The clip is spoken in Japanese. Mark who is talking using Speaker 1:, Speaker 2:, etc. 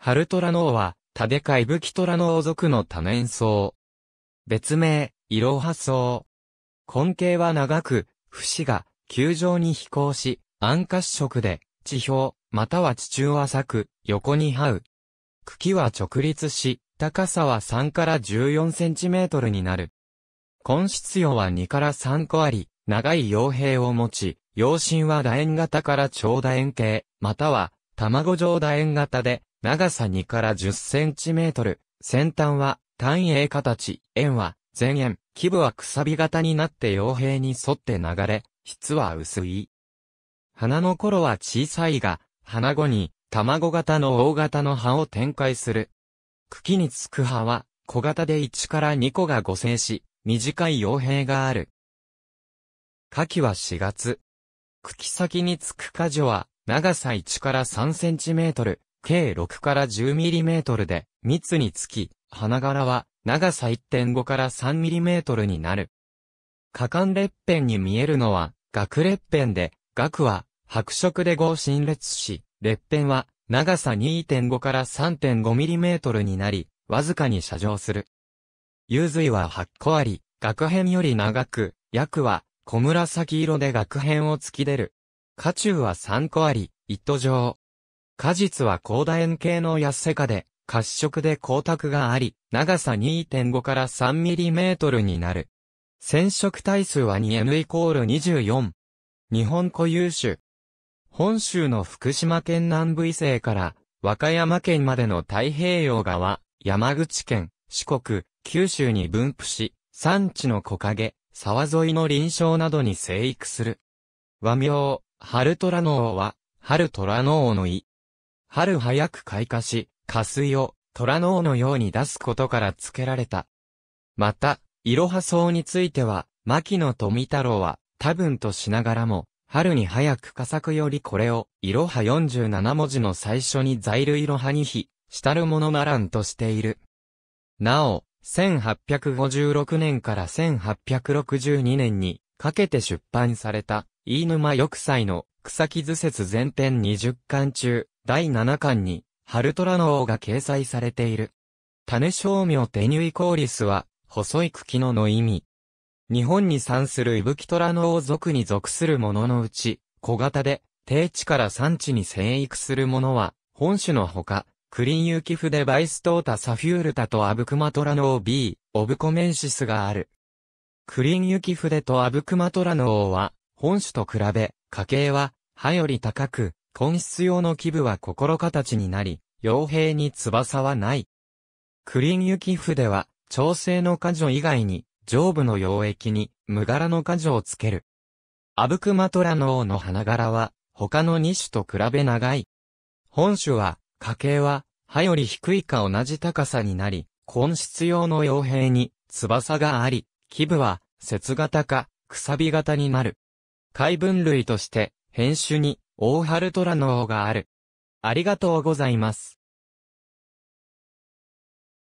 Speaker 1: 春虎脳は、タデカイブキトラ脳族の多年草。別名、イロハ草。根茎は長く、節が、球状に飛行し、暗褐色で、地表、または地中を浅く、横に這う。茎は直立し、高さは3から14センチメートルになる。根質葉は2から3個あり、長い傭兵を持ち、葉身は楕円型から超楕円形、または、卵状楕円型で、長さ2から10センチメートル、先端は単鋭形、円は前円、基部はくさび型になって傭兵に沿って流れ、質は薄い。花の頃は小さいが、花後に卵型の大型の葉を展開する。茎につく葉は小型で1から2個が5生し、短い傭兵がある。夏季は4月。茎先につく果樹は長さ1から3センチメートル、計6から 10mm で、蜜につき、花柄は長さ1.5から 3mm になる。果敢裂片に見えるのは、額裂片で、額は白色で合心列し、裂片は長さ2.5から 3.5mm になり、わずかに射状する。幽髄は8個あり、額辺より長く、役は小紫色で額辺を突き出る。渦中は3個あり、糸状。果実は高楕円形の安せ化で、褐色で光沢があり、長さ2.5から3ミリメートルになる。染色体数は 2N イコール24。日本固有種。本州の福島県南部伊勢から和歌山県までの太平洋側、山口県、四国、九州に分布し、山地の木陰、沢沿いの林床などに生育する。和名、春虎ノ王は、春虎ノ王の意。春早く開花し、花水を虎の尾のように出すことから付けられた。また、いろは草については、牧野富太郎は多分としながらも、春に早く佳作よりこれを、いろは47文字の最初に在るいろはに比、したるものならんとしている。なお、1856年から1862年にかけて出版された、飯沼翼祭の草木図説全編20巻中、第7巻に、ハルトラの王が掲載されている。種商名テニュイコーリスは、細い茎のの意味。日本に産するイブキトラの王族に属するもののうち、小型で、低地から産地に生育するものは、本種のほか、クリンユキフデバイストータサフュールタとアブクマトラの王 B、オブコメンシスがある。クリンユキフデとアブクマトラの王は、本種と比べ、家系は、葉より高く、根室用の基部は心形になり、傭兵に翼はない。クリンユキフでは、調整の果樹以外に、上部の溶液に、無柄の果樹をつける。アブクマトラノ王の花柄は、他の2種と比べ長い。本種は、家系は、葉より低いか同じ高さになり、根室用の傭兵に、翼があり、基部は、節型か、くさび型になる。海分類として、編集に、大春虎の王がある。ありがとうございます。